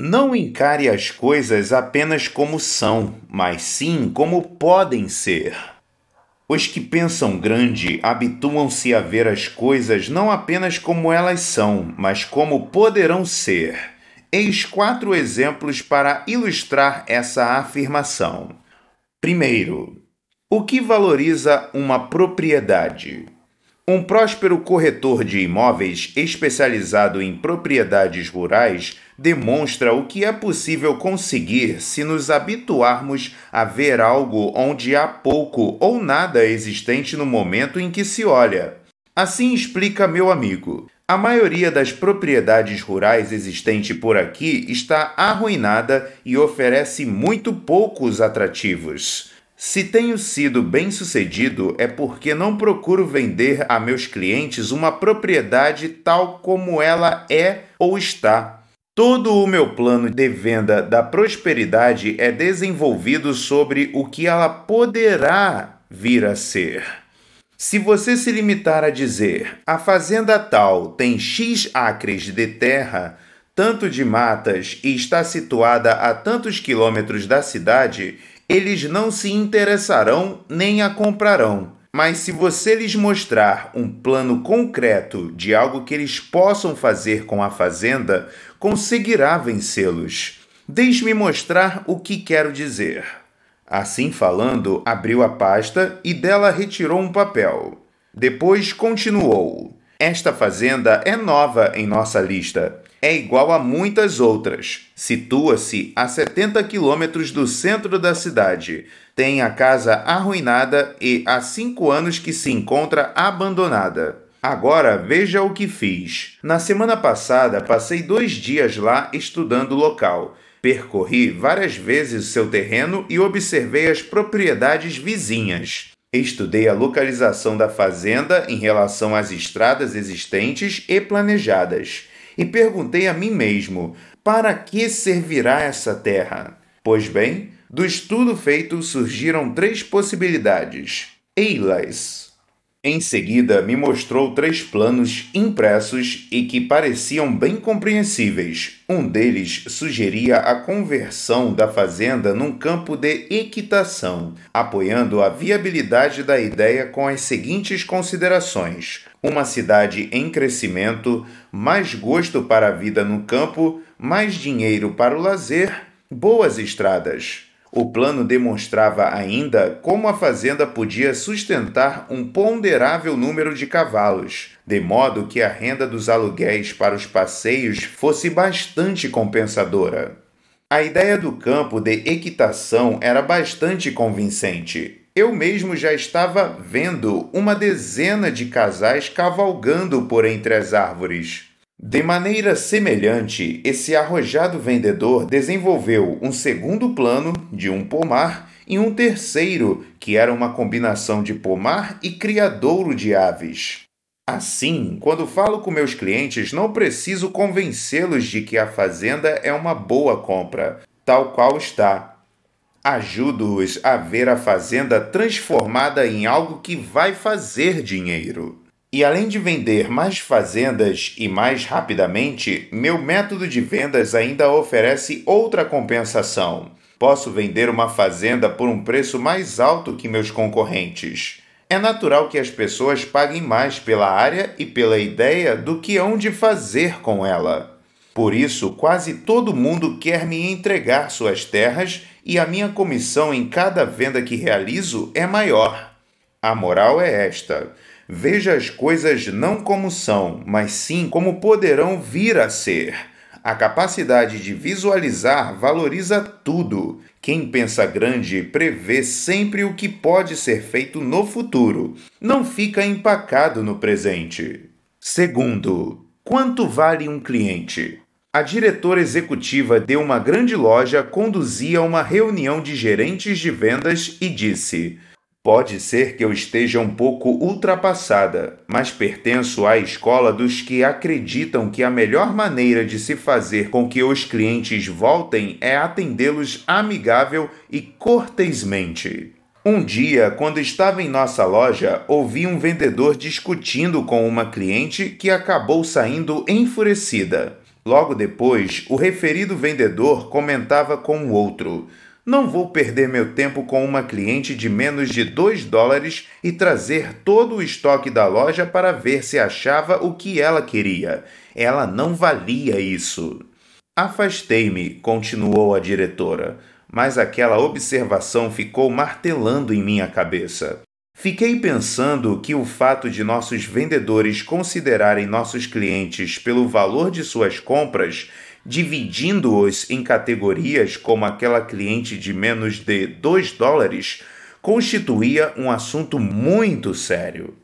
Não encare as coisas apenas como são, mas sim como podem ser. Os que pensam grande habituam-se a ver as coisas não apenas como elas são, mas como poderão ser. Eis quatro exemplos para ilustrar essa afirmação. Primeiro, o que valoriza uma propriedade? Um próspero corretor de imóveis especializado em propriedades rurais demonstra o que é possível conseguir se nos habituarmos a ver algo onde há pouco ou nada existente no momento em que se olha. Assim explica meu amigo. A maioria das propriedades rurais existente por aqui está arruinada e oferece muito poucos atrativos. Se tenho sido bem-sucedido é porque não procuro vender a meus clientes uma propriedade tal como ela é ou está. Todo o meu plano de venda da prosperidade é desenvolvido sobre o que ela poderá vir a ser. Se você se limitar a dizer a fazenda tal tem X acres de terra, tanto de matas e está situada a tantos quilômetros da cidade, eles não se interessarão nem a comprarão. Mas se você lhes mostrar um plano concreto de algo que eles possam fazer com a fazenda, conseguirá vencê-los. Deixe-me mostrar o que quero dizer. Assim falando, abriu a pasta e dela retirou um papel. Depois continuou: Esta fazenda é nova em nossa lista é igual a muitas outras. Situa-se a 70 quilômetros do centro da cidade. Tem a casa arruinada e há cinco anos que se encontra abandonada. Agora veja o que fiz. Na semana passada passei dois dias lá estudando o local. Percorri várias vezes seu terreno e observei as propriedades vizinhas. Estudei a localização da fazenda em relação às estradas existentes e planejadas e perguntei a mim mesmo: para que servirá essa terra? Pois bem, do estudo feito surgiram três possibilidades. Eilas. Em seguida, me mostrou três planos impressos e que pareciam bem compreensíveis. Um deles sugeria a conversão da fazenda num campo de equitação, apoiando a viabilidade da ideia com as seguintes considerações: uma cidade em crescimento, mais gosto para a vida no campo, mais dinheiro para o lazer, boas estradas. O plano demonstrava ainda como a fazenda podia sustentar um ponderável número de cavalos, de modo que a renda dos aluguéis para os passeios fosse bastante compensadora. A ideia do campo de equitação era bastante convincente. Eu mesmo já estava vendo uma dezena de casais cavalgando por entre as árvores. De maneira semelhante, esse arrojado vendedor desenvolveu um segundo plano de um pomar e um terceiro, que era uma combinação de pomar e criadouro de aves. Assim, quando falo com meus clientes, não preciso convencê-los de que a fazenda é uma boa compra, tal qual está. Ajudo-os a ver a fazenda transformada em algo que vai fazer dinheiro. E além de vender mais fazendas e mais rapidamente, meu método de vendas ainda oferece outra compensação. Posso vender uma fazenda por um preço mais alto que meus concorrentes. É natural que as pessoas paguem mais pela área e pela ideia do que hão de fazer com ela. Por isso, quase todo mundo quer me entregar suas terras e a minha comissão em cada venda que realizo é maior. A moral é esta Veja as coisas não como são, mas sim como poderão vir a ser. A capacidade de visualizar valoriza tudo. Quem pensa grande prevê sempre o que pode ser feito no futuro. Não fica empacado no presente. Segundo, quanto vale um cliente? A diretora executiva de uma grande loja conduzia uma reunião de gerentes de vendas e disse: Pode ser que eu esteja um pouco ultrapassada, mas pertenço à escola dos que acreditam que a melhor maneira de se fazer com que os clientes voltem é atendê-los amigável e cortesmente. Um dia, quando estava em nossa loja, ouvi um vendedor discutindo com uma cliente que acabou saindo enfurecida. Logo depois, o referido vendedor comentava com o outro. Não vou perder meu tempo com uma cliente de menos de 2 dólares e trazer todo o estoque da loja para ver se achava o que ela queria. Ela não valia isso. Afastei-me, continuou a diretora, mas aquela observação ficou martelando em minha cabeça. Fiquei pensando que o fato de nossos vendedores considerarem nossos clientes pelo valor de suas compras dividindo-os em categorias como aquela cliente de menos de 2 dólares, constituía um assunto muito sério.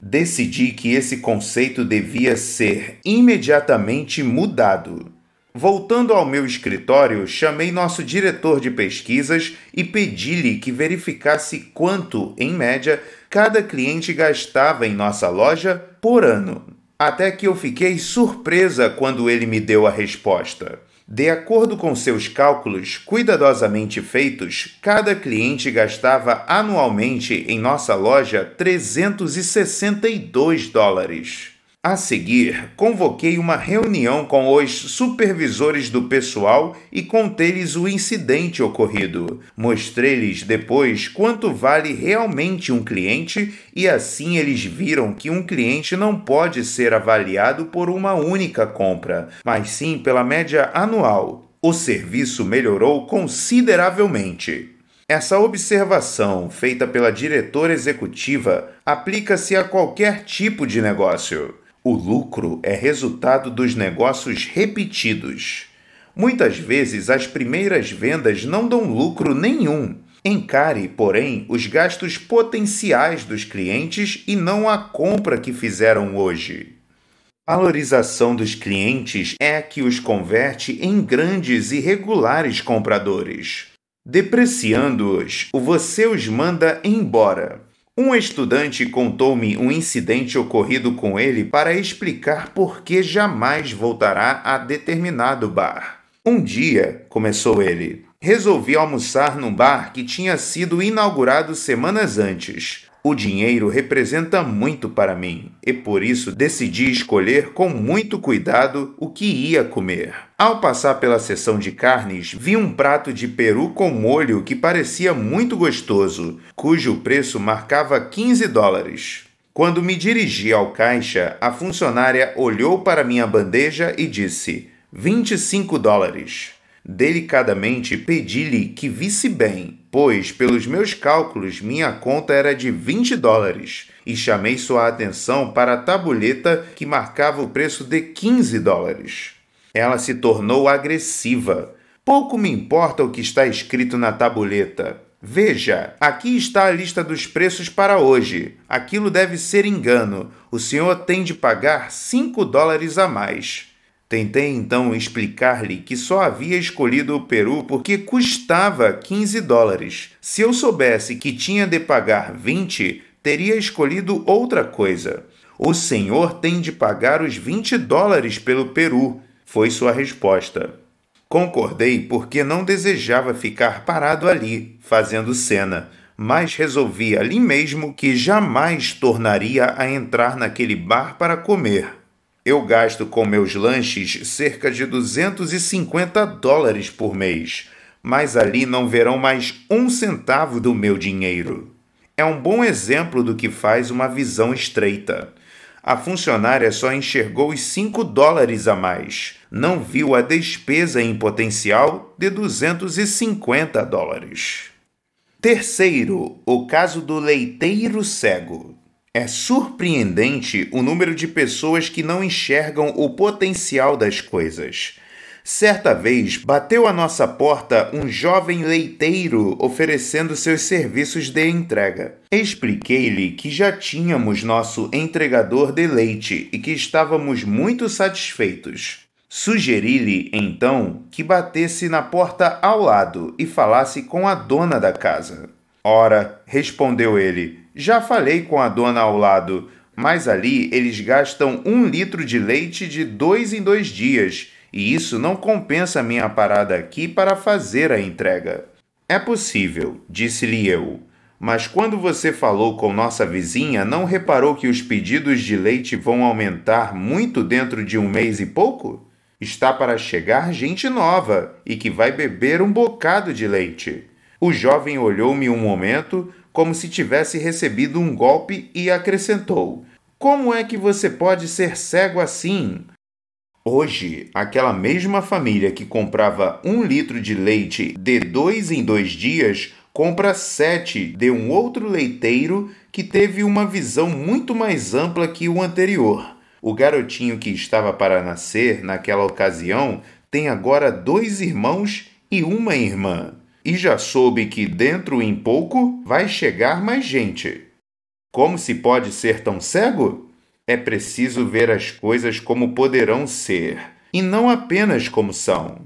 Decidi que esse conceito devia ser imediatamente mudado. Voltando ao meu escritório, chamei nosso diretor de pesquisas e pedi-lhe que verificasse quanto, em média, cada cliente gastava em nossa loja por ano até que eu fiquei surpresa quando ele me deu a resposta. De acordo com seus cálculos cuidadosamente feitos, cada cliente gastava anualmente em nossa loja 362 dólares. A seguir, convoquei uma reunião com os supervisores do pessoal e contei-lhes o incidente ocorrido. Mostrei-lhes depois quanto vale realmente um cliente e assim eles viram que um cliente não pode ser avaliado por uma única compra, mas sim pela média anual. O serviço melhorou consideravelmente. Essa observação, feita pela diretora executiva, aplica-se a qualquer tipo de negócio. O lucro é resultado dos negócios repetidos. Muitas vezes as primeiras vendas não dão lucro nenhum. Encare, porém, os gastos potenciais dos clientes e não a compra que fizeram hoje. Valorização dos clientes é a que os converte em grandes e regulares compradores. Depreciando-os, você os manda embora. Um estudante contou-me um incidente ocorrido com ele para explicar por que jamais voltará a determinado bar. Um dia, começou ele, resolvi almoçar num bar que tinha sido inaugurado semanas antes. O dinheiro representa muito para mim e por isso decidi escolher com muito cuidado o que ia comer. Ao passar pela seção de carnes, vi um prato de peru com molho que parecia muito gostoso, cujo preço marcava 15 dólares. Quando me dirigi ao caixa, a funcionária olhou para minha bandeja e disse: 25 dólares. Delicadamente pedi-lhe que visse bem, pois, pelos meus cálculos, minha conta era de 20 dólares, e chamei sua atenção para a tabuleta que marcava o preço de 15 dólares. Ela se tornou agressiva. Pouco me importa o que está escrito na tabuleta. Veja, aqui está a lista dos preços para hoje. Aquilo deve ser engano. O senhor tem de pagar 5 dólares a mais. Tentei então explicar-lhe que só havia escolhido o Peru porque custava 15 dólares. Se eu soubesse que tinha de pagar 20, teria escolhido outra coisa. O senhor tem de pagar os 20 dólares pelo Peru, foi sua resposta. Concordei porque não desejava ficar parado ali, fazendo cena, mas resolvi ali mesmo que jamais tornaria a entrar naquele bar para comer eu gasto com meus lanches cerca de 250 dólares por mês, mas ali não verão mais um centavo do meu dinheiro. É um bom exemplo do que faz uma visão estreita. A funcionária só enxergou os 5 dólares a mais, não viu a despesa em potencial de 250 dólares. Terceiro, o caso do leiteiro cego. É surpreendente o número de pessoas que não enxergam o potencial das coisas. Certa vez bateu à nossa porta um jovem leiteiro oferecendo seus serviços de entrega. Expliquei-lhe que já tínhamos nosso entregador de leite e que estávamos muito satisfeitos. Sugeri-lhe então que batesse na porta ao lado e falasse com a dona da casa. Ora, respondeu ele, já falei com a dona ao lado, mas ali eles gastam um litro de leite de dois em dois dias, e isso não compensa minha parada aqui para fazer a entrega. É possível, disse-lhe eu. Mas quando você falou com nossa vizinha, não reparou que os pedidos de leite vão aumentar muito dentro de um mês e pouco? Está para chegar gente nova e que vai beber um bocado de leite. O jovem olhou-me um momento, como se tivesse recebido um golpe, e acrescentou: Como é que você pode ser cego assim? Hoje, aquela mesma família que comprava um litro de leite de dois em dois dias compra sete de um outro leiteiro que teve uma visão muito mais ampla que o anterior. O garotinho que estava para nascer naquela ocasião tem agora dois irmãos e uma irmã. E já soube que dentro em pouco vai chegar mais gente. Como se pode ser tão cego? É preciso ver as coisas como poderão ser, e não apenas como são.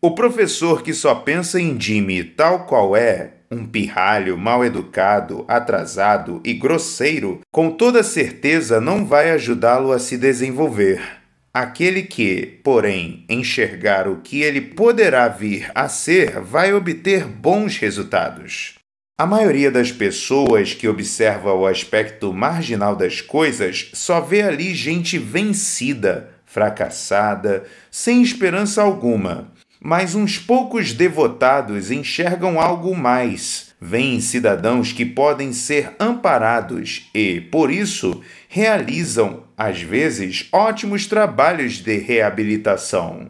O professor que só pensa em Jimmy tal qual é, um pirralho mal educado, atrasado e grosseiro, com toda certeza não vai ajudá-lo a se desenvolver. Aquele que, porém, enxergar o que ele poderá vir a ser, vai obter bons resultados. A maioria das pessoas que observa o aspecto marginal das coisas só vê ali gente vencida, fracassada, sem esperança alguma. Mas uns poucos devotados enxergam algo mais. veem cidadãos que podem ser amparados e, por isso, realizam às vezes, ótimos trabalhos de reabilitação.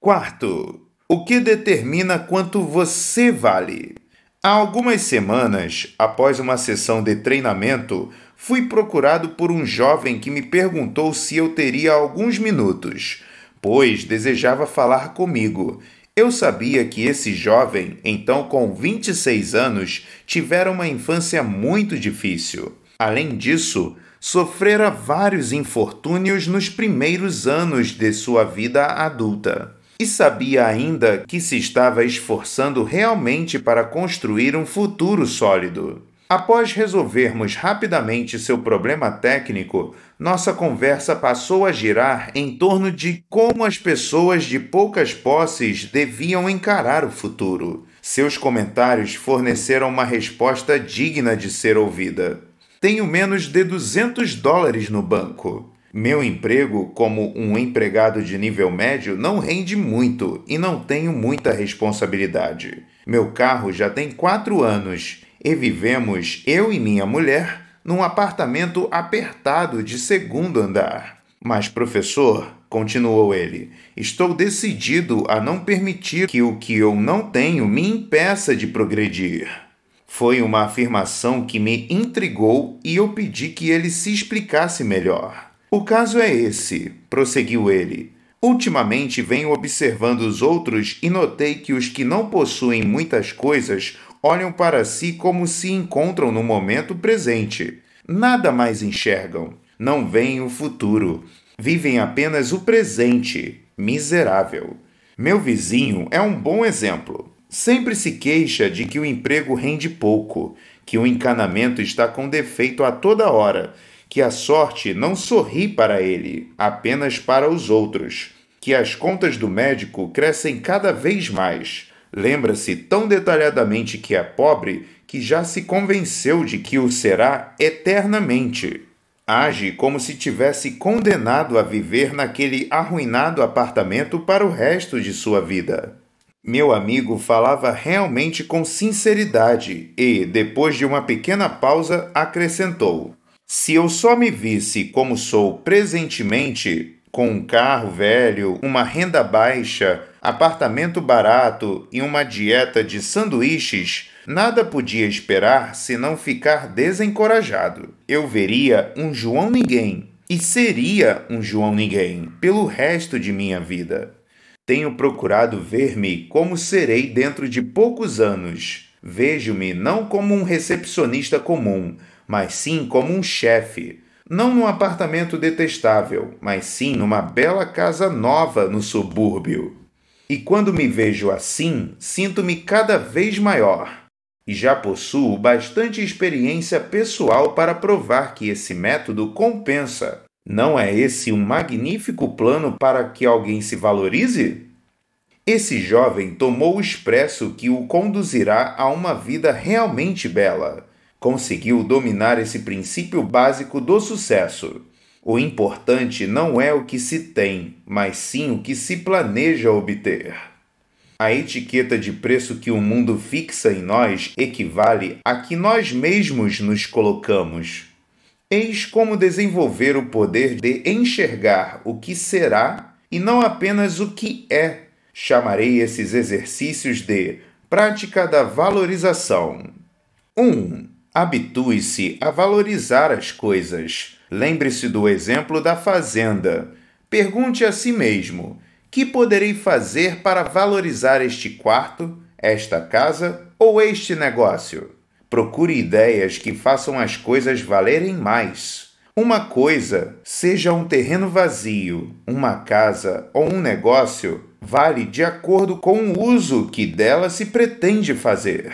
Quarto, o que determina quanto você vale? Há algumas semanas, após uma sessão de treinamento, fui procurado por um jovem que me perguntou se eu teria alguns minutos, pois desejava falar comigo. Eu sabia que esse jovem, então com 26 anos, tivera uma infância muito difícil. Além disso, sofrera vários infortúnios nos primeiros anos de sua vida adulta e sabia ainda que se estava esforçando realmente para construir um futuro sólido. Após resolvermos rapidamente seu problema técnico, nossa conversa passou a girar em torno de como as pessoas de poucas posses deviam encarar o futuro. Seus comentários forneceram uma resposta digna de ser ouvida. Tenho menos de 200 dólares no banco. Meu emprego como um empregado de nível médio não rende muito e não tenho muita responsabilidade. Meu carro já tem quatro anos e vivemos, eu e minha mulher, num apartamento apertado de segundo andar. Mas, professor, continuou ele, estou decidido a não permitir que o que eu não tenho me impeça de progredir. Foi uma afirmação que me intrigou e eu pedi que ele se explicasse melhor. O caso é esse, prosseguiu ele. Ultimamente venho observando os outros e notei que os que não possuem muitas coisas olham para si como se encontram no momento presente. Nada mais enxergam, não veem o futuro, vivem apenas o presente. Miserável. Meu vizinho é um bom exemplo. Sempre se queixa de que o emprego rende pouco, que o encanamento está com defeito a toda hora, que a sorte não sorri para ele, apenas para os outros, que as contas do médico crescem cada vez mais. Lembra-se tão detalhadamente que é pobre que já se convenceu de que o será eternamente. Age como se tivesse condenado a viver naquele arruinado apartamento para o resto de sua vida. Meu amigo falava realmente com sinceridade e, depois de uma pequena pausa, acrescentou: Se eu só me visse como sou presentemente, com um carro velho, uma renda baixa, apartamento barato e uma dieta de sanduíches, nada podia esperar se não ficar desencorajado. Eu veria um João Ninguém e seria um João Ninguém pelo resto de minha vida. Tenho procurado ver-me como serei dentro de poucos anos. Vejo-me não como um recepcionista comum, mas sim como um chefe. Não num apartamento detestável, mas sim numa bela casa nova no subúrbio. E quando me vejo assim, sinto-me cada vez maior. E já possuo bastante experiência pessoal para provar que esse método compensa. Não é esse um magnífico plano para que alguém se valorize? Esse jovem tomou o expresso que o conduzirá a uma vida realmente bela. Conseguiu dominar esse princípio básico do sucesso. O importante não é o que se tem, mas sim o que se planeja obter. A etiqueta de preço que o mundo fixa em nós equivale a que nós mesmos nos colocamos. Eis como desenvolver o poder de enxergar o que será e não apenas o que é. Chamarei esses exercícios de prática da valorização. 1. Um, Habitue-se a valorizar as coisas. Lembre-se do exemplo da fazenda. Pergunte a si mesmo: que poderei fazer para valorizar este quarto, esta casa ou este negócio? Procure ideias que façam as coisas valerem mais. Uma coisa, seja um terreno vazio, uma casa ou um negócio, vale de acordo com o uso que dela se pretende fazer.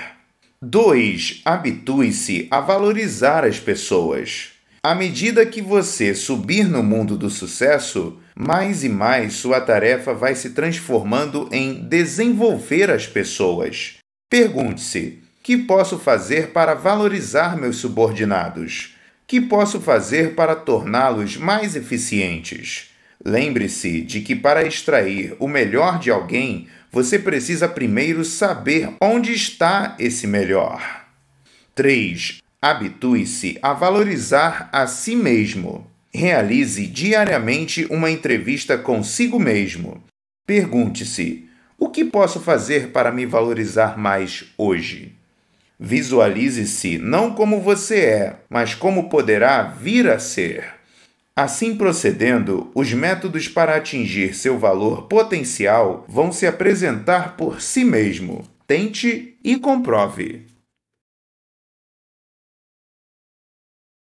2. Habitue-se a valorizar as pessoas. À medida que você subir no mundo do sucesso, mais e mais sua tarefa vai se transformando em desenvolver as pessoas. Pergunte-se: que posso fazer para valorizar meus subordinados? Que posso fazer para torná-los mais eficientes? Lembre-se de que para extrair o melhor de alguém, você precisa primeiro saber onde está esse melhor. 3. Habitue-se a valorizar a si mesmo. Realize diariamente uma entrevista consigo mesmo. Pergunte-se: o que posso fazer para me valorizar mais hoje? Visualize-se não como você é, mas como poderá vir a ser. Assim procedendo, os métodos para atingir seu valor potencial vão se apresentar por si mesmo. Tente e comprove.